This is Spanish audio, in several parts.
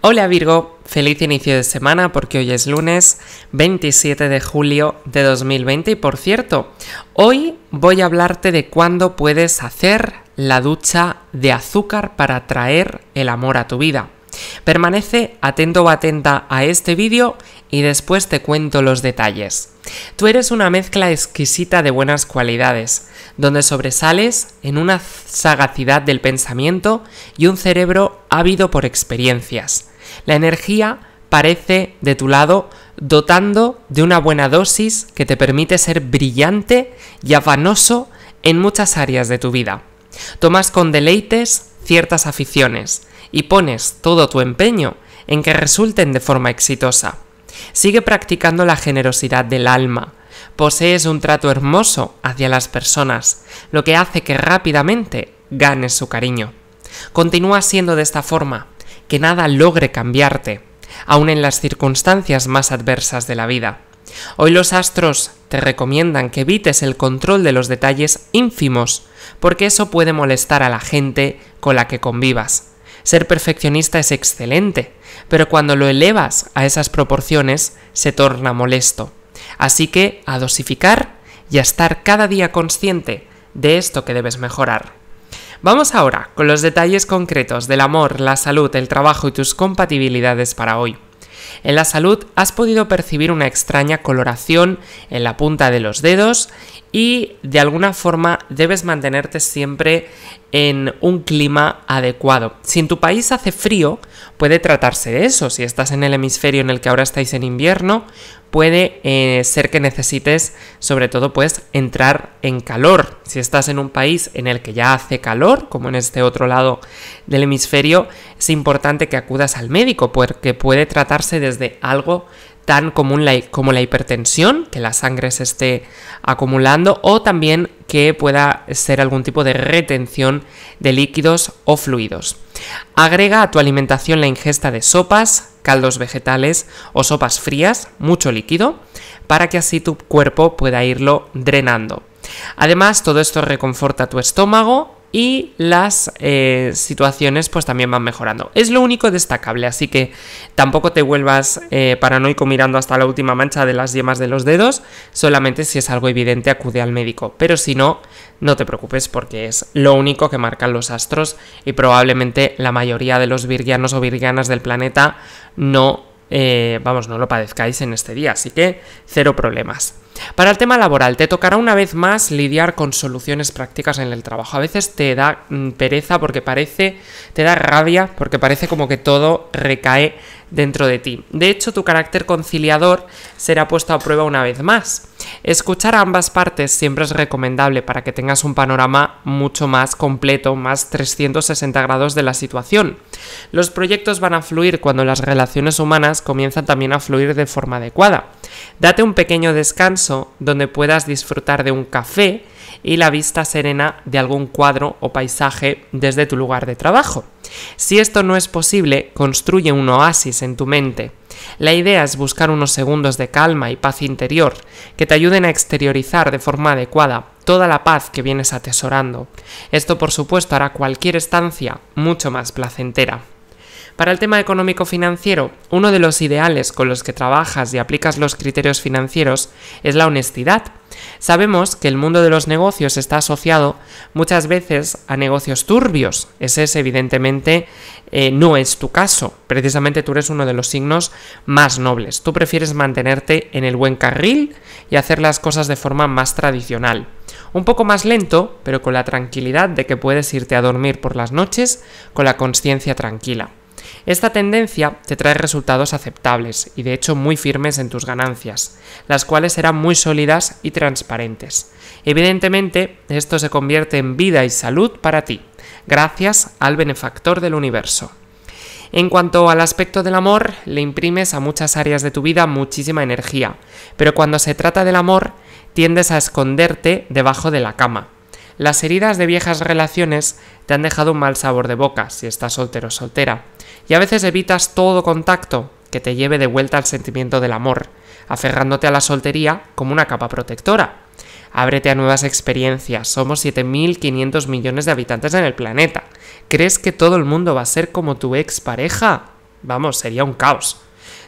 Hola Virgo, feliz inicio de semana porque hoy es lunes 27 de julio de 2020 y por cierto, hoy voy a hablarte de cuándo puedes hacer la ducha de azúcar para traer el amor a tu vida. Permanece atento o atenta a este vídeo y después te cuento los detalles. Tú eres una mezcla exquisita de buenas cualidades, donde sobresales en una sagacidad del pensamiento y un cerebro ávido por experiencias. La energía parece de tu lado dotando de una buena dosis que te permite ser brillante y afanoso en muchas áreas de tu vida. Tomas con deleites ciertas aficiones y pones todo tu empeño en que resulten de forma exitosa. Sigue practicando la generosidad del alma. Posees un trato hermoso hacia las personas, lo que hace que rápidamente ganes su cariño. Continúa siendo de esta forma que nada logre cambiarte, aun en las circunstancias más adversas de la vida. Hoy los astros te recomiendan que evites el control de los detalles ínfimos, porque eso puede molestar a la gente con la que convivas. Ser perfeccionista es excelente, pero cuando lo elevas a esas proporciones se torna molesto. Así que a dosificar y a estar cada día consciente de esto que debes mejorar. Vamos ahora con los detalles concretos del amor, la salud, el trabajo y tus compatibilidades para hoy. En la salud has podido percibir una extraña coloración en la punta de los dedos y de alguna forma debes mantenerte siempre en un clima adecuado. Si en tu país hace frío, puede tratarse de eso. Si estás en el hemisferio en el que ahora estáis en invierno, puede eh, ser que necesites sobre todo pues entrar en calor. Si estás en un país en el que ya hace calor, como en este otro lado del hemisferio, es importante que acudas al médico porque puede tratarse desde algo tan común como la hipertensión, que la sangre se esté acumulando, o también que pueda ser algún tipo de retención de líquidos o fluidos. Agrega a tu alimentación la ingesta de sopas, caldos vegetales o sopas frías, mucho líquido, para que así tu cuerpo pueda irlo drenando. Además, todo esto reconforta tu estómago, y las eh, situaciones pues también van mejorando. Es lo único destacable, así que tampoco te vuelvas eh, paranoico mirando hasta la última mancha de las yemas de los dedos, solamente si es algo evidente acude al médico, pero si no, no te preocupes porque es lo único que marcan los astros y probablemente la mayoría de los virgianos o virgianas del planeta no eh, vamos, no lo padezcáis en este día, así que cero problemas. Para el tema laboral, te tocará una vez más lidiar con soluciones prácticas en el trabajo. A veces te da mm, pereza porque parece, te da rabia porque parece como que todo recae dentro de ti. De hecho, tu carácter conciliador será puesto a prueba una vez más. Escuchar ambas partes siempre es recomendable para que tengas un panorama mucho más completo, más 360 grados de la situación los proyectos van a fluir cuando las relaciones humanas comienzan también a fluir de forma adecuada. Date un pequeño descanso donde puedas disfrutar de un café y la vista serena de algún cuadro o paisaje desde tu lugar de trabajo. Si esto no es posible, construye un oasis en tu mente. La idea es buscar unos segundos de calma y paz interior que te ayuden a exteriorizar de forma adecuada toda la paz que vienes atesorando. Esto por supuesto hará cualquier estancia mucho más placentera. Para el tema económico-financiero, uno de los ideales con los que trabajas y aplicas los criterios financieros es la honestidad. Sabemos que el mundo de los negocios está asociado muchas veces a negocios turbios. Ese es evidentemente eh, no es tu caso. Precisamente tú eres uno de los signos más nobles. Tú prefieres mantenerte en el buen carril y hacer las cosas de forma más tradicional un poco más lento, pero con la tranquilidad de que puedes irte a dormir por las noches con la conciencia tranquila. Esta tendencia te trae resultados aceptables y de hecho muy firmes en tus ganancias, las cuales serán muy sólidas y transparentes. Evidentemente, esto se convierte en vida y salud para ti, gracias al benefactor del universo. En cuanto al aspecto del amor, le imprimes a muchas áreas de tu vida muchísima energía, pero cuando se trata del amor, tiendes a esconderte debajo de la cama las heridas de viejas relaciones te han dejado un mal sabor de boca si estás soltero o soltera, y a veces evitas todo contacto que te lleve de vuelta al sentimiento del amor, aferrándote a la soltería como una capa protectora. Ábrete a nuevas experiencias, somos 7.500 millones de habitantes en el planeta. ¿Crees que todo el mundo va a ser como tu pareja? Vamos, sería un caos.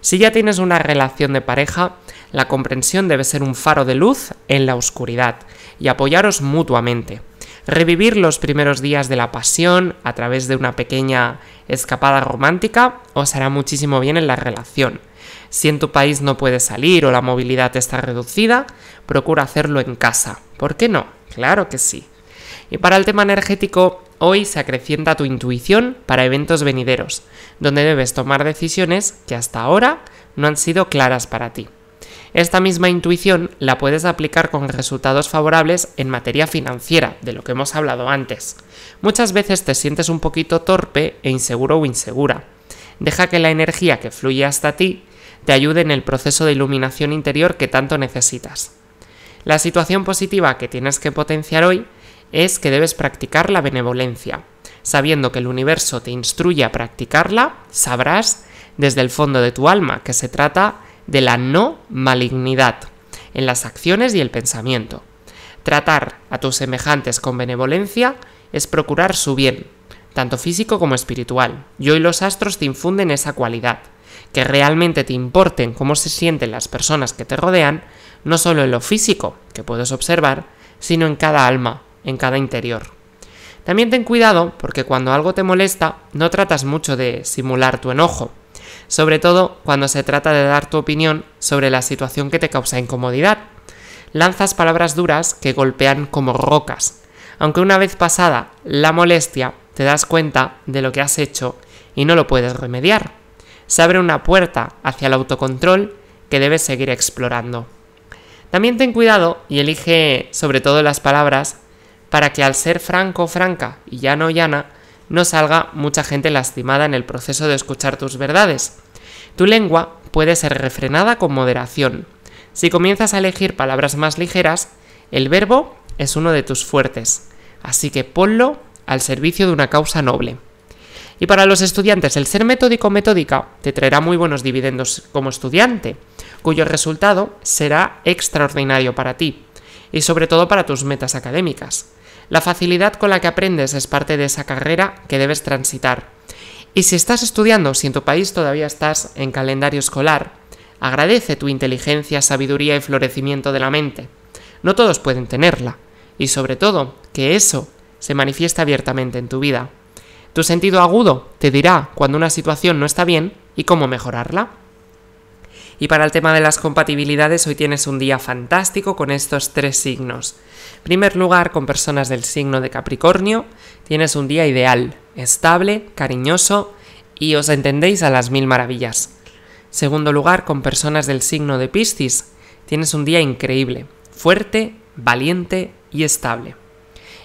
Si ya tienes una relación de pareja, la comprensión debe ser un faro de luz en la oscuridad y apoyaros mutuamente. Revivir los primeros días de la pasión a través de una pequeña escapada romántica os hará muchísimo bien en la relación. Si en tu país no puedes salir o la movilidad está reducida, procura hacerlo en casa. ¿Por qué no? Claro que sí. Y para el tema energético, hoy se acrecienta tu intuición para eventos venideros donde debes tomar decisiones que hasta ahora no han sido claras para ti. Esta misma intuición la puedes aplicar con resultados favorables en materia financiera, de lo que hemos hablado antes. Muchas veces te sientes un poquito torpe e inseguro o insegura. Deja que la energía que fluye hasta ti te ayude en el proceso de iluminación interior que tanto necesitas. La situación positiva que tienes que potenciar hoy es que debes practicar la benevolencia, sabiendo que el universo te instruye a practicarla, sabrás desde el fondo de tu alma que se trata de la no malignidad en las acciones y el pensamiento. Tratar a tus semejantes con benevolencia es procurar su bien, tanto físico como espiritual, Yo y los astros te infunden esa cualidad. Que realmente te importen cómo se sienten las personas que te rodean, no solo en lo físico, que puedes observar, sino en cada alma, en cada interior. También ten cuidado porque cuando algo te molesta no tratas mucho de simular tu enojo, sobre todo cuando se trata de dar tu opinión sobre la situación que te causa incomodidad. Lanzas palabras duras que golpean como rocas, aunque una vez pasada la molestia te das cuenta de lo que has hecho y no lo puedes remediar. Se abre una puerta hacia el autocontrol que debes seguir explorando. También ten cuidado y elige sobre todo las palabras para que al ser franco franca y llano llana, no salga mucha gente lastimada en el proceso de escuchar tus verdades. Tu lengua puede ser refrenada con moderación. Si comienzas a elegir palabras más ligeras, el verbo es uno de tus fuertes, así que ponlo al servicio de una causa noble. Y para los estudiantes, el ser metódico metódica te traerá muy buenos dividendos como estudiante, cuyo resultado será extraordinario para ti y sobre todo para tus metas académicas. La facilidad con la que aprendes es parte de esa carrera que debes transitar. Y si estás estudiando, si en tu país todavía estás en calendario escolar, agradece tu inteligencia, sabiduría y florecimiento de la mente. No todos pueden tenerla, y sobre todo, que eso se manifiesta abiertamente en tu vida. Tu sentido agudo te dirá cuando una situación no está bien y cómo mejorarla. Y para el tema de las compatibilidades, hoy tienes un día fantástico con estos tres signos. En primer lugar, con personas del signo de Capricornio, tienes un día ideal, estable, cariñoso y os entendéis a las mil maravillas. Segundo lugar, con personas del signo de Piscis, tienes un día increíble, fuerte, valiente y estable.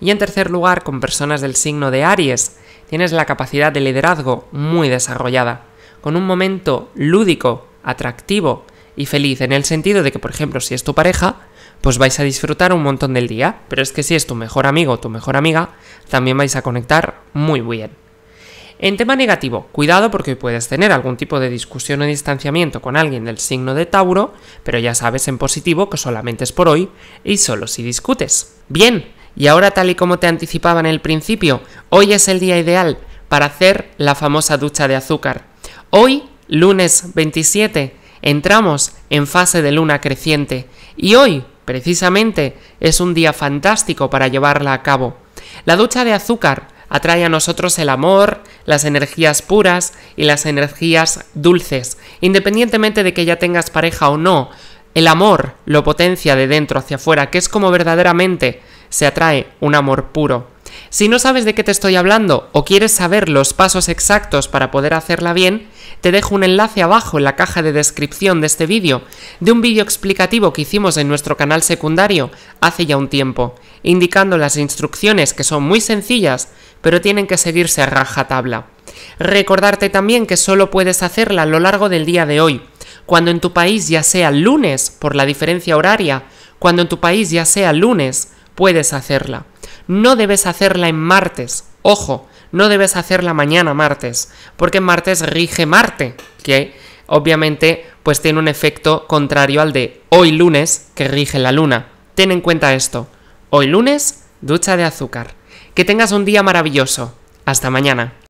Y en tercer lugar, con personas del signo de Aries, tienes la capacidad de liderazgo muy desarrollada, con un momento lúdico atractivo y feliz, en el sentido de que, por ejemplo, si es tu pareja, pues vais a disfrutar un montón del día, pero es que si es tu mejor amigo o tu mejor amiga, también vais a conectar muy bien. En tema negativo, cuidado porque puedes tener algún tipo de discusión o distanciamiento con alguien del signo de Tauro, pero ya sabes en positivo que solamente es por hoy y solo si discutes. Bien, y ahora tal y como te anticipaba en el principio, hoy es el día ideal para hacer la famosa ducha de azúcar. Hoy lunes 27, entramos en fase de luna creciente y hoy, precisamente, es un día fantástico para llevarla a cabo. La ducha de azúcar atrae a nosotros el amor, las energías puras y las energías dulces. Independientemente de que ya tengas pareja o no, el amor lo potencia de dentro hacia afuera, que es como verdaderamente se atrae un amor puro. Si no sabes de qué te estoy hablando o quieres saber los pasos exactos para poder hacerla bien, te dejo un enlace abajo en la caja de descripción de este vídeo, de un vídeo explicativo que hicimos en nuestro canal secundario hace ya un tiempo, indicando las instrucciones que son muy sencillas, pero tienen que seguirse a rajatabla. Recordarte también que solo puedes hacerla a lo largo del día de hoy, cuando en tu país ya sea lunes por la diferencia horaria, cuando en tu país ya sea lunes, puedes hacerla. No debes hacerla en martes. Ojo, no debes hacerla mañana martes, porque martes rige Marte, que obviamente pues tiene un efecto contrario al de hoy lunes que rige la luna. Ten en cuenta esto. Hoy lunes, ducha de azúcar. Que tengas un día maravilloso. Hasta mañana.